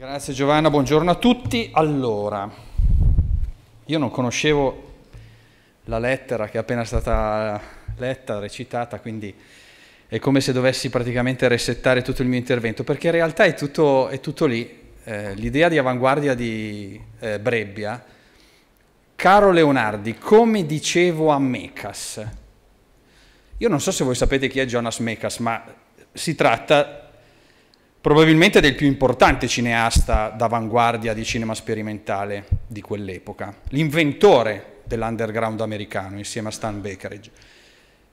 Grazie Giovanna, buongiorno a tutti. Allora, io non conoscevo la lettera che è appena stata letta, recitata, quindi è come se dovessi praticamente resettare tutto il mio intervento, perché in realtà è tutto, è tutto lì. Eh, l'idea di avanguardia di eh, Brebbia, caro Leonardi, come dicevo a Mecas, io non so se voi sapete chi è Jonas Mecas, ma si tratta probabilmente del più importante cineasta d'avanguardia di cinema sperimentale di quell'epoca, l'inventore dell'underground americano insieme a Stan Bakeridge.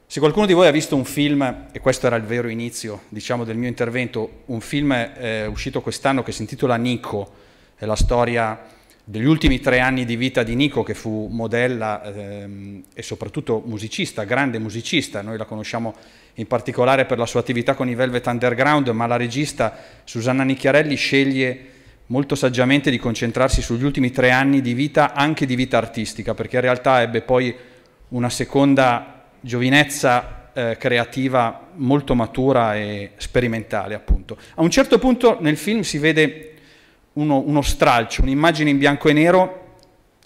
Se qualcuno di voi ha visto un film, e questo era il vero inizio diciamo, del mio intervento, un film eh, uscito quest'anno che si intitola Nico, è la storia degli ultimi tre anni di vita di Nico che fu modella ehm, e soprattutto musicista, grande musicista, noi la conosciamo in particolare per la sua attività con i Velvet Underground, ma la regista Susanna Nicchiarelli sceglie molto saggiamente di concentrarsi sugli ultimi tre anni di vita, anche di vita artistica, perché in realtà ebbe poi una seconda giovinezza eh, creativa molto matura e sperimentale, appunto. A un certo punto nel film si vede uno, uno stralcio, un'immagine in bianco e nero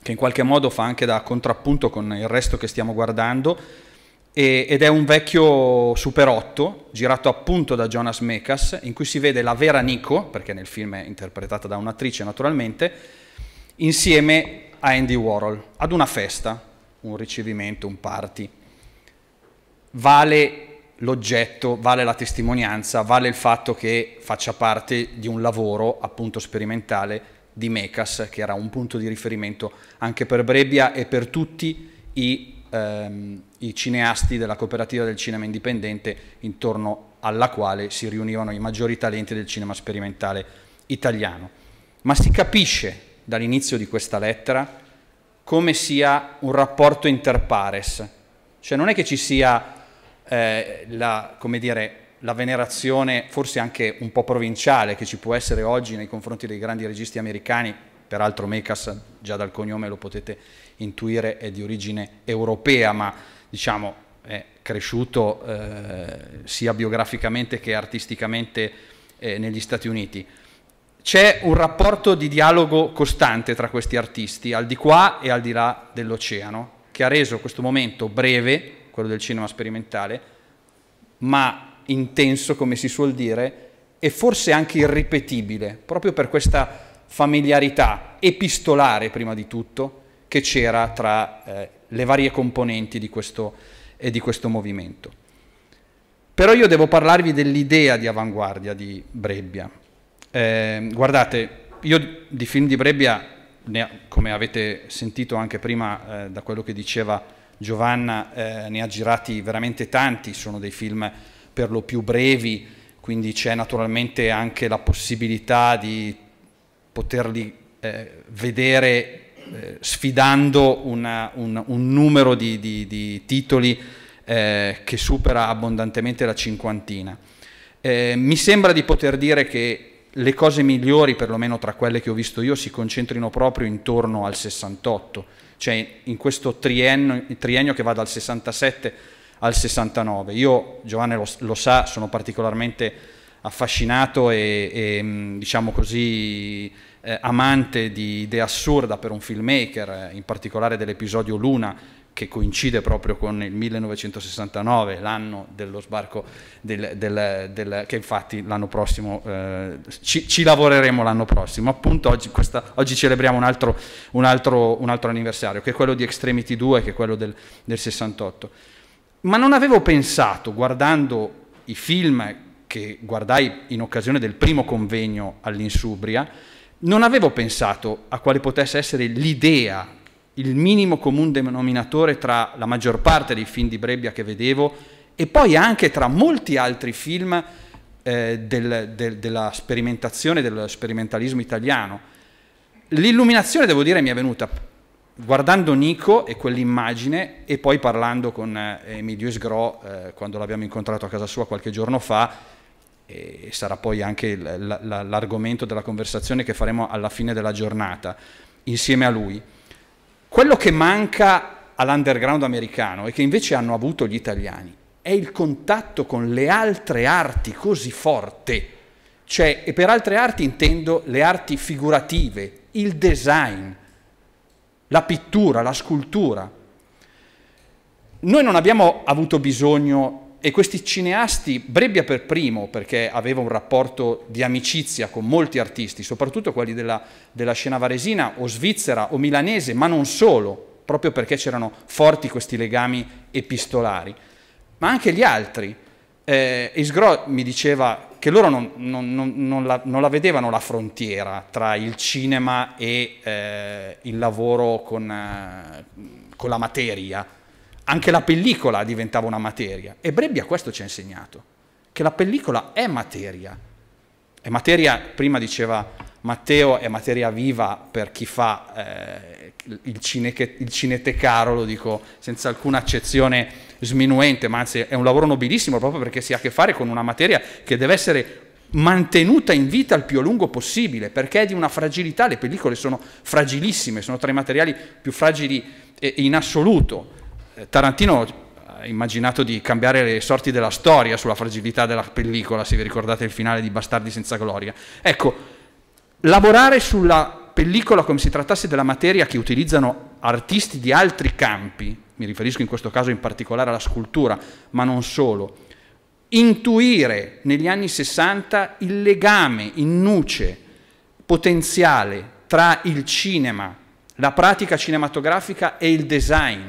che in qualche modo fa anche da contrappunto con il resto che stiamo guardando, e, ed è un vecchio Super 8 girato appunto da Jonas Mekas in cui si vede la vera Nico, perché nel film è interpretata da un'attrice naturalmente, insieme a Andy Warhol ad una festa, un ricevimento, un party. Vale l'oggetto, vale la testimonianza, vale il fatto che faccia parte di un lavoro appunto sperimentale di Mekas, che era un punto di riferimento anche per Brebbia e per tutti i ehm, i cineasti della cooperativa del cinema indipendente intorno alla quale si riunivano i maggiori talenti del cinema sperimentale italiano. Ma si capisce dall'inizio di questa lettera come sia un rapporto inter pares, cioè non è che ci sia eh, la, dire, la venerazione forse anche un po' provinciale che ci può essere oggi nei confronti dei grandi registi americani peraltro Mecas già dal cognome lo potete intuire è di origine europea, ma diciamo è cresciuto eh, sia biograficamente che artisticamente eh, negli Stati Uniti. C'è un rapporto di dialogo costante tra questi artisti, al di qua e al di là dell'oceano, che ha reso questo momento breve, quello del cinema sperimentale, ma intenso, come si suol dire, e forse anche irripetibile, proprio per questa familiarità epistolare prima di tutto che c'era tra eh, le varie componenti di questo, eh, di questo movimento. Però io devo parlarvi dell'idea di avanguardia di Brebbia. Eh, guardate, io di film di Brebbia, ne, come avete sentito anche prima eh, da quello che diceva Giovanna, eh, ne ha girati veramente tanti, sono dei film per lo più brevi, quindi c'è naturalmente anche la possibilità di poterli eh, vedere eh, sfidando una, un, un, numero di, di, di titoli eh, che supera abbondantemente la cinquantina. Eh, mi sembra di poter dire che le cose migliori, perlomeno tra quelle che ho visto io, si concentrino proprio intorno al 68, cioè in questo triennio, triennio che va dal 67 al 69. Io, Giovanni lo, lo sa, sono particolarmente affascinato e, e mm, diciamo così eh, amante di idee assurda per un filmmaker, eh, in particolare dell'episodio Luna, che coincide proprio con il 1969, l'anno dello sbarco, del, del, del, che infatti l'anno prossimo eh, ci, ci, lavoreremo l'anno prossimo. Appunto oggi, questa, oggi celebriamo un altro, un, altro, un altro, anniversario, che è quello di Extremity 2, che è quello del 68. Ma non avevo pensato, guardando i film che guardai in occasione del primo convegno all'Insubria, non avevo pensato a quale potesse essere l'idea, il minimo comune denominatore tra la maggior parte dei film di Brebbia che vedevo e poi anche tra molti altri film eh, del, del, della sperimentazione, dello sperimentalismo italiano. L'illuminazione, devo dire, mi è venuta guardando Nico e quell'immagine e poi parlando con eh, Emilio Sgro eh, quando l'abbiamo incontrato a casa sua qualche giorno fa e sarà poi anche l'argomento della conversazione che faremo alla fine della giornata insieme a lui. Quello che manca all'underground americano e che invece hanno avuto gli italiani è il contatto con le altre arti così forte, cioè, e per altre arti intendo le arti figurative, il design, la pittura, la scultura. Noi non abbiamo avuto bisogno e questi cineasti, Brebbia per primo, perché aveva un rapporto di amicizia con molti artisti, soprattutto quelli della, della scena varesina o svizzera o milanese, ma non solo, proprio perché c'erano forti questi legami epistolari, ma anche gli altri. Eh, Isgro mi diceva che loro non, non, non, la, non, la, vedevano la frontiera tra il cinema e eh, il lavoro con, eh, con la materia, anche la pellicola diventava una materia. E Brebbia questo ci ha insegnato, che la pellicola è materia. È materia, prima diceva Matteo, è materia viva per chi fa eh, il, cineche, il cinetecaro, lo dico senza alcuna accezione sminuente, ma anzi è un lavoro nobilissimo proprio perché si ha a che fare con una materia che deve essere mantenuta in vita il più a lungo possibile, perché è di una fragilità, le pellicole sono fragilissime, sono tra i materiali più fragili eh, in assoluto. Eh, Tarantino ha immaginato di cambiare le sorti della storia sulla fragilità della pellicola, se vi ricordate il finale di Bastardi senza gloria. Ecco, lavorare sulla pellicola come se trattasse della materia che utilizzano artisti di altri campi, mi riferisco in questo caso in particolare alla scultura, ma non solo, intuire negli anni 60 il legame in nuce potenziale tra il cinema, la pratica cinematografica e il design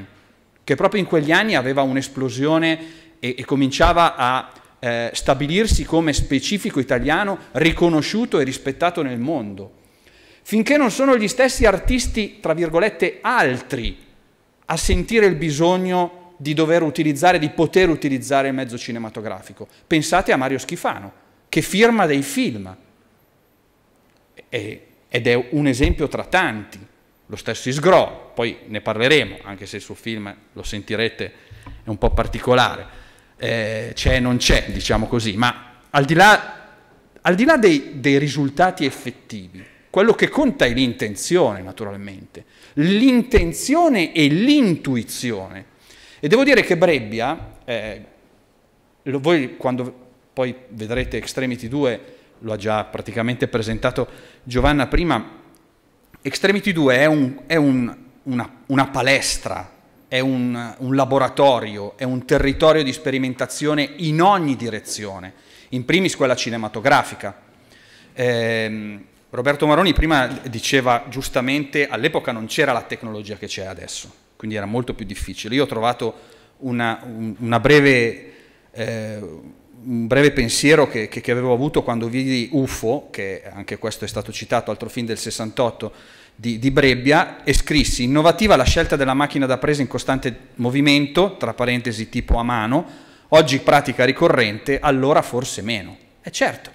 che proprio in quegli anni aveva un'esplosione e, e cominciava a eh, stabilirsi come specifico italiano riconosciuto e rispettato nel mondo. Finché non sono gli stessi artisti, tra virgolette, altri a sentire il bisogno di dover utilizzare, di poter utilizzare il mezzo cinematografico. Pensate a Mario Schifano, che firma dei film, e, ed è un esempio tra tanti lo stesso Isgro, poi ne parleremo, anche se il suo film lo sentirete è un po' particolare, eh, c'è e non c'è, diciamo così, ma al di là, al di là dei, dei risultati effettivi, quello che conta è l'intenzione, naturalmente, l'intenzione e l'intuizione. E devo dire che Brebbia, eh, lo, voi quando poi vedrete Extremity 2, lo ha già praticamente presentato Giovanna prima, Extremity 2 è, un, è un, una, una, palestra, è un, un laboratorio, è un territorio di sperimentazione in ogni direzione, in primis quella cinematografica. Eh, Roberto Maroni prima diceva giustamente all'epoca non c'era la tecnologia che c'è adesso, quindi era molto più difficile. Io ho trovato una, una breve... Eh, un breve pensiero che, che, che, avevo avuto quando vidi UFO, che anche questo è stato citato, altro film del 68 di, di Brebbia, e scrissi innovativa la scelta della macchina da presa in costante movimento, tra parentesi tipo a mano, oggi pratica ricorrente, allora forse meno. E certo,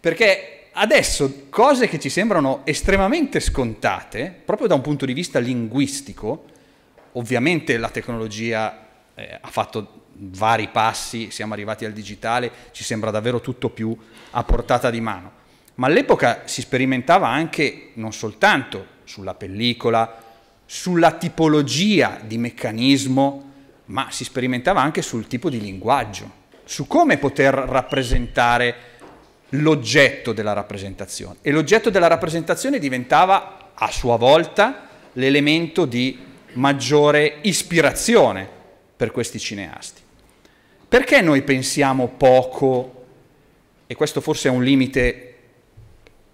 perché adesso cose che ci sembrano estremamente scontate, proprio da un punto di vista linguistico, ovviamente la tecnologia eh, ha fatto vari passi siamo arrivati al digitale, ci sembra davvero tutto più a portata di mano. Ma all'epoca si sperimentava anche non soltanto sulla pellicola, sulla tipologia di meccanismo, ma si sperimentava anche sul tipo di linguaggio, su come poter rappresentare l'oggetto della rappresentazione. E l'oggetto della rappresentazione diventava a sua volta l'elemento di maggiore ispirazione per questi cineasti. Perché noi pensiamo poco, e questo forse è un limite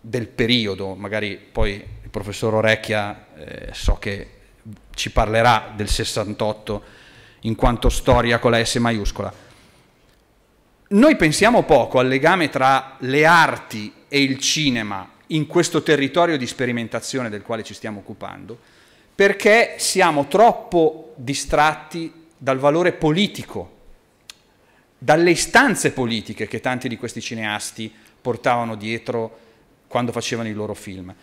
del periodo, magari poi il professor Orecchia eh, so che ci parlerà del 68 in quanto storia con la S maiuscola. Noi pensiamo poco al legame tra le arti e il cinema in questo territorio di sperimentazione del quale ci stiamo occupando, perché siamo troppo distratti dal valore politico dalle istanze politiche che tanti di questi cineasti portavano dietro quando facevano i loro film.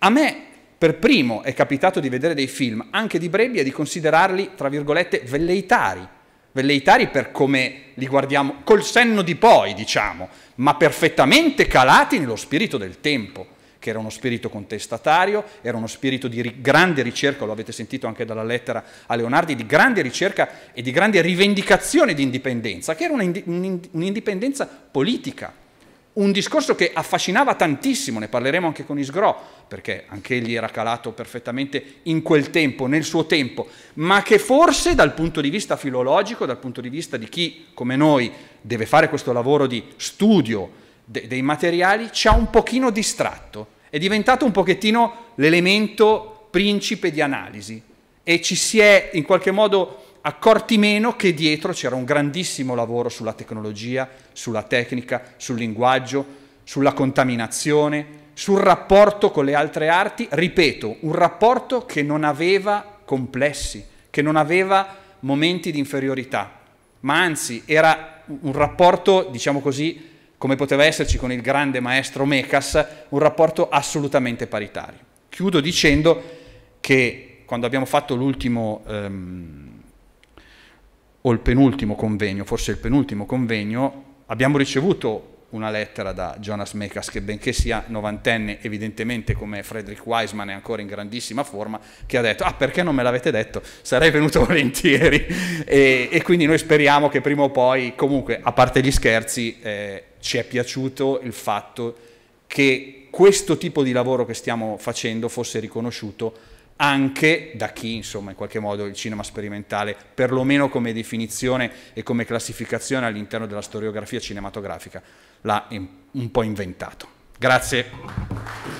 A me, per primo, è capitato di vedere dei film, anche di Brebbia, e di considerarli, tra virgolette, velleitari. Velleitari per come li guardiamo, col senno di poi, diciamo, ma perfettamente calati nello spirito del tempo che era uno spirito contestatario, era uno spirito di ri grande ricerca, lo avete sentito anche dalla lettera a Leonardi, di grande ricerca e di grande rivendicazione di indipendenza, che era un'indipendenza politica. Un discorso che affascinava tantissimo, ne parleremo anche con Isgro, perché anche egli era calato perfettamente in quel tempo, nel suo tempo, ma che forse dal punto di vista filologico, dal punto di vista di chi come noi deve fare questo lavoro di studio, dei materiali ci ha un pochino distratto è diventato un pochettino l'elemento principe di analisi e ci si è in qualche modo accorti meno che dietro c'era un grandissimo lavoro sulla tecnologia, sulla tecnica, sul linguaggio, sulla contaminazione, sul rapporto con le altre arti, ripeto, un rapporto che non aveva complessi, che non aveva momenti di inferiorità, ma anzi era un rapporto, diciamo così, come poteva esserci con il grande maestro Mekas, un rapporto assolutamente paritario. Chiudo dicendo che quando abbiamo fatto l'ultimo ehm, o il penultimo convegno, forse il penultimo convegno, abbiamo ricevuto una lettera da Jonas Mekas che benché sia novantenne evidentemente come Frederick Wiseman è ancora in grandissima forma che ha detto ah perché non me l'avete detto sarei venuto volentieri e, e quindi noi speriamo che prima o poi comunque a parte gli scherzi eh, ci è piaciuto il fatto che questo tipo di lavoro che stiamo facendo fosse riconosciuto anche da chi insomma in qualche modo il cinema sperimentale perlomeno come definizione e come classificazione all'interno della storiografia cinematografica l'ha un po' inventato. Grazie.